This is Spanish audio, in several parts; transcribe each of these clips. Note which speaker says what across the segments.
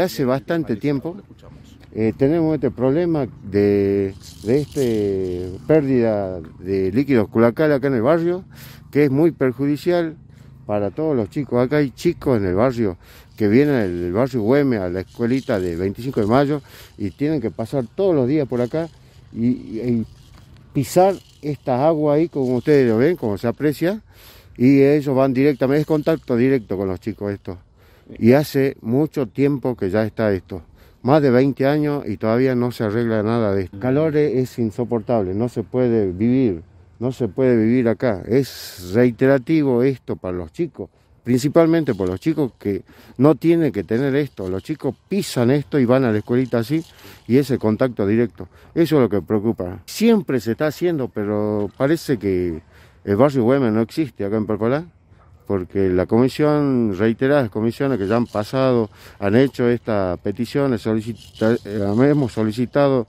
Speaker 1: hace bastante tiempo eh, tenemos este problema de, de este pérdida de líquidos culacales acá en el barrio, que es muy perjudicial para todos los chicos. Acá hay chicos en el barrio que vienen del barrio Güeme a la escuelita de 25 de mayo y tienen que pasar todos los días por acá y, pisar esta agua ahí, como ustedes lo ven, como se aprecia, y ellos van directamente, es contacto directo con los chicos estos. Y hace mucho tiempo que ya está esto. Más de 20 años y todavía no se arregla nada de esto. El calor es insoportable, no se puede vivir, no se puede vivir acá. Es reiterativo esto para los chicos, principalmente por los chicos que no tienen que tener esto. Los chicos pisan esto y van a la escuelita así y ese contacto directo. Eso es lo que preocupa. Siempre se está haciendo, pero parece que el barrio Güemes no existe acá en Percolá porque la comisión, reiteradas comisiones que ya han pasado, han hecho esta petición, eh, hemos solicitado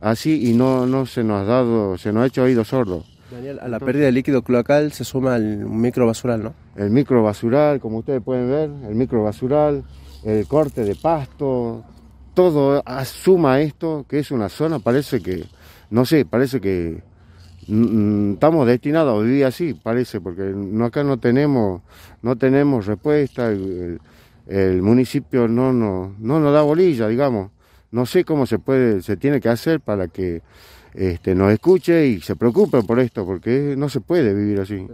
Speaker 1: así y no, se nos ha dado, se nos ha hecho oído sordo.
Speaker 2: Daniel, a la pérdida de
Speaker 1: líquido cloacal se suma el microbasural, ¿no? El microbasural, como ustedes pueden ver, el microbasural, el corte de pasto, todo suma esto, que es una zona, parece que, no sé, parece que Mm, mm, estamos destinados a vivir así, parece, porque acá no tenemos, no tenemos respuesta, el, municipio no, no, no nos da bolilla, digamos. No sé cómo se puede, se tiene que hacer para que este, nos escuche y se preocupe por esto, porque no se puede vivir así.